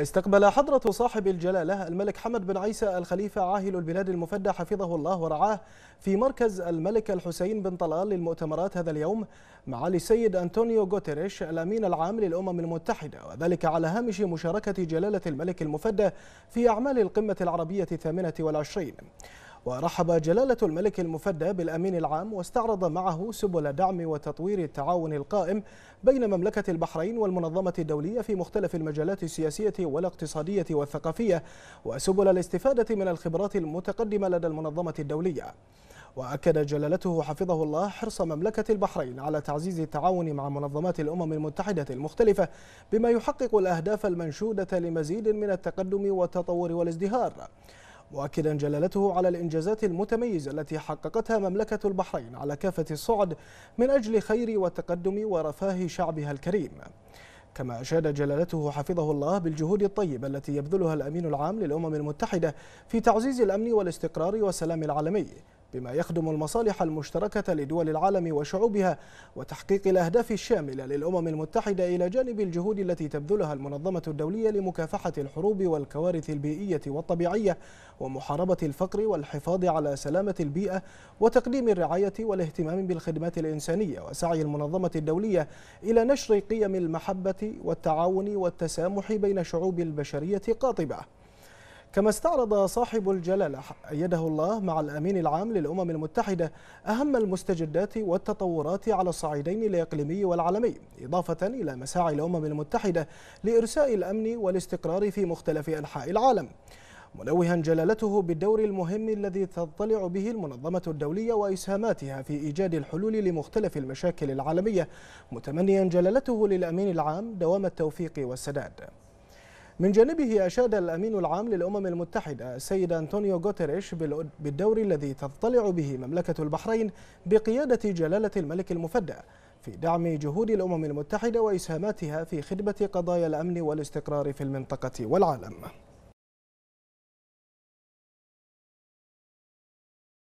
استقبل حضرة صاحب الجلالة الملك حمد بن عيسى الخليفة عاهل البلاد المفدى حفظه الله ورعاه في مركز الملك الحسين بن طلال للمؤتمرات هذا اليوم معالي السيد أنطونيو غوتيريش الأمين العام للأمم المتحدة وذلك على هامش مشاركة جلالة الملك المفدى في أعمال القمة العربية الثامنة والعشرين ورحب جلالة الملك المفدى بالأمين العام واستعرض معه سبل دعم وتطوير التعاون القائم بين مملكة البحرين والمنظمة الدولية في مختلف المجالات السياسية والاقتصادية والثقافية وسبل الاستفادة من الخبرات المتقدمة لدى المنظمة الدولية وأكد جلالته حفظه الله حرص مملكة البحرين على تعزيز التعاون مع منظمات الأمم المتحدة المختلفة بما يحقق الأهداف المنشودة لمزيد من التقدم والتطور والازدهار مؤكدا جلالته على الإنجازات المتميزة التي حققتها مملكة البحرين على كافة الصعد من أجل خير وتقدم ورفاه شعبها الكريم كما أشاد جلالته حفظه الله بالجهود الطيبة التي يبذلها الأمين العام للأمم المتحدة في تعزيز الأمن والاستقرار والسلام العالمي بما يخدم المصالح المشتركة لدول العالم وشعوبها وتحقيق الأهداف الشاملة للأمم المتحدة إلى جانب الجهود التي تبذلها المنظمة الدولية لمكافحة الحروب والكوارث البيئية والطبيعية ومحاربة الفقر والحفاظ على سلامة البيئة وتقديم الرعاية والاهتمام بالخدمات الإنسانية وسعي المنظمة الدولية إلى نشر قيم المحبة والتعاون والتسامح بين شعوب البشرية قاطبة كما استعرض صاحب الجلالة أيده الله مع الأمين العام للأمم المتحدة أهم المستجدات والتطورات على الصعيدين الإقليمي والعالمي إضافة إلى مساعي الأمم المتحدة لإرساء الأمن والاستقرار في مختلف أنحاء العالم منوها جلالته بالدور المهم الذي تضطلع به المنظمة الدولية وإسهاماتها في إيجاد الحلول لمختلف المشاكل العالمية متمنيا جلالته للأمين العام دوام التوفيق والسداد من جانبه أشاد الأمين العام للأمم المتحدة السيد أنطونيو غوتيريش بالدور الذي تضطلع به مملكة البحرين بقيادة جلالة الملك المفدى في دعم جهود الأمم المتحدة وإسهاماتها في خدمة قضايا الأمن والاستقرار في المنطقة والعالم